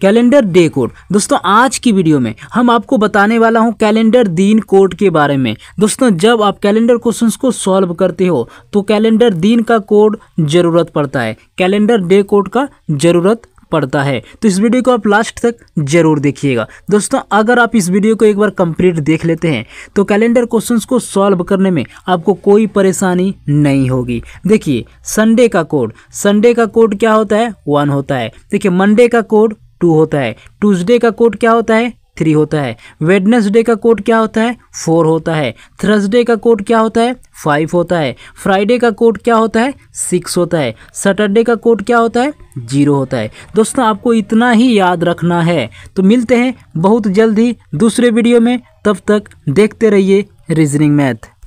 calendar day code दोस्तों आज की वीडियो में हम आपको बताने वाला हूं कैलेंडर दिन कोड के बारे में दोस्तों जब आप कैलेंडर क्वेश्चंस को सॉल्व करते हो तो कैलेंडर दिन का कोड ज़रूरत पड़ता है कैलेंडर डे कोड का ज़रूरत पड़ता है तो इस वीडियो को आप लास्ट तक जरूर देखिएगा दोस्तों अगर आप इस वीडियो को एक बार कंप्लीट देख लेते हैं तो कैलेंडर क्वेश्चंस को सॉल्व करने में आपको कोई परेशानी नहीं होगी देखिए संडे का कोड संडे का कोड क्या होता है वन होता है देखिए मंडे का कोड टू होता है ट्यूजडे का कोड क्या होता है थ्री होता है वेडनेसडे का कोड क्या होता है फोर होता है थर्सडे का कोड क्या होता है फाइव होता है फ्राइडे का कोड क्या होता है सिक्स होता है सैटरडे का कोड क्या होता है जीरो होता है दोस्तों आपको इतना ही याद रखना है तो मिलते हैं बहुत जल्द ही दूसरे वीडियो में तब तक देखते रहिए रीजनिंग मैथ